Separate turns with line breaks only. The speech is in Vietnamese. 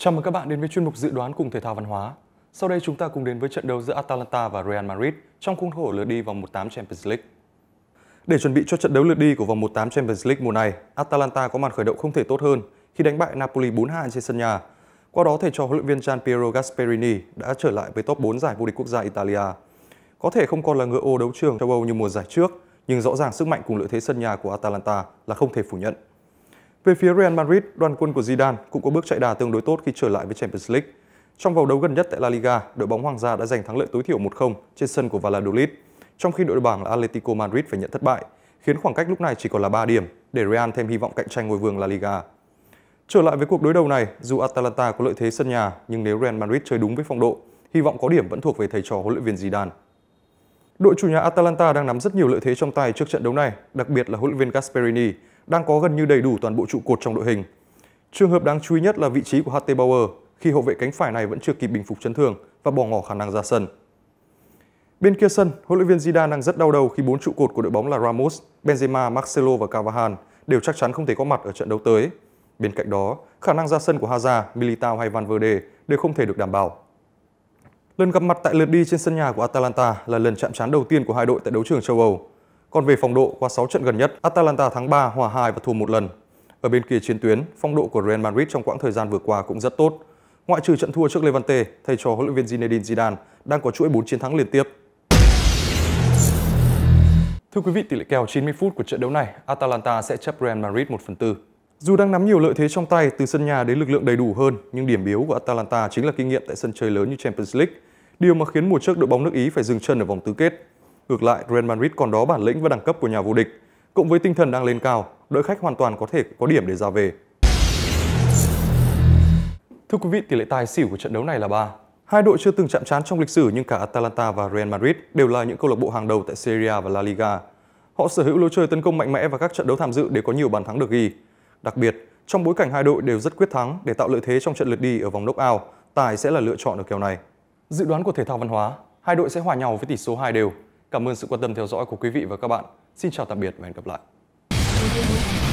Chào mừng các bạn đến với chuyên mục dự đoán cùng thể thao văn hóa. Sau đây chúng ta cùng đến với trận đấu giữa Atalanta và Real Madrid trong khuôn khổ lượt đi vòng 1/8 Champions League. Để chuẩn bị cho trận đấu lượt đi của vòng 1/8 Champions League mùa này, Atalanta có màn khởi động không thể tốt hơn khi đánh bại Napoli 4-2 trên sân nhà. Qua đó thầy trò huấn luyện viên Gian Piero Gasperini đã trở lại với top 4 giải vô địch quốc gia Italia. Có thể không còn là ngựa ô đấu trường châu Âu như mùa giải trước, nhưng rõ ràng sức mạnh cùng lợi thế sân nhà của Atalanta là không thể phủ nhận. Về phía Real Madrid, đoàn quân của Zidane cũng có bước chạy đà tương đối tốt khi trở lại với Champions League. Trong vòng đấu gần nhất tại La Liga, đội bóng Hoàng gia đã giành thắng lợi tối thiểu 1-0 trên sân của Valladolid, trong khi đội bảng là Atletico Madrid phải nhận thất bại, khiến khoảng cách lúc này chỉ còn là 3 điểm để Real thêm hy vọng cạnh tranh ngôi vương La Liga. Trở lại với cuộc đối đầu này, dù Atalanta có lợi thế sân nhà, nhưng nếu Real Madrid chơi đúng với phong độ, hy vọng có điểm vẫn thuộc về thầy trò huấn luyện viên Zidane. Đội chủ nhà Atalanta đang nắm rất nhiều lợi thế trong tay trước trận đấu này, đặc biệt là huấn luyện viên Gasperini đang có gần như đầy đủ toàn bộ trụ cột trong đội hình. Trường hợp đáng chú ý nhất là vị trí của HT Bauer khi hậu vệ cánh phải này vẫn chưa kịp bình phục chấn thương và bỏ ngỏ khả năng ra sân. Bên kia sân, huấn luyện viên Zidane đang rất đau đầu khi bốn trụ cột của đội bóng là Ramos, Benzema, Marcelo và Cavani đều chắc chắn không thể có mặt ở trận đấu tới. Bên cạnh đó, khả năng ra sân của Hazard, Militao hay Van Verde đều không thể được đảm bảo. Lần gặp mặt tại lượt đi trên sân nhà của Atalanta là lần chạm trán đầu tiên của hai đội tại đấu trường châu Âu. Còn về phong độ, qua 6 trận gần nhất, Atalanta thắng 3, hòa 2 và thua một lần. Ở bên kia chiến tuyến, phong độ của Real Madrid trong quãng thời gian vừa qua cũng rất tốt. Ngoại trừ trận thua trước Levante, thầy trò huấn luyện viên Zinedine Zidane đang có chuỗi 4 chiến thắng liên tiếp. Thưa quý vị, tỷ lệ kèo 90 phút của trận đấu này, Atalanta sẽ chấp Real Madrid 1 phần 4. Dù đang nắm nhiều lợi thế trong tay từ sân nhà đến lực lượng đầy đủ hơn, nhưng điểm yếu của Atalanta chính là kinh nghiệm tại sân chơi lớn như Champions League, điều mà khiến mùa trước đội bóng nước Ý phải dừng chân ở vòng tứ kết. Ngược lại, Real Madrid còn đó bản lĩnh và đẳng cấp của nhà vô địch, cộng với tinh thần đang lên cao, đội khách hoàn toàn có thể có điểm để ra về. Thưa quý vị, tỷ lệ tài xỉu của trận đấu này là 3. Hai đội chưa từng chạm trán trong lịch sử nhưng cả Atalanta và Real Madrid đều là những câu lạc bộ hàng đầu tại Serie A và La Liga. Họ sở hữu lối chơi tấn công mạnh mẽ và các trận đấu tham dự để có nhiều bàn thắng được ghi. Đặc biệt, trong bối cảnh hai đội đều rất quyết thắng để tạo lợi thế trong trận lượt đi ở vòng knock-out, tài sẽ là lựa chọn ở kèo này. Dự đoán của thể thao văn hóa, hai đội sẽ hòa nhau với tỷ số 2 đều. Cảm ơn sự quan tâm theo dõi của quý vị và các bạn. Xin chào tạm biệt và hẹn gặp lại.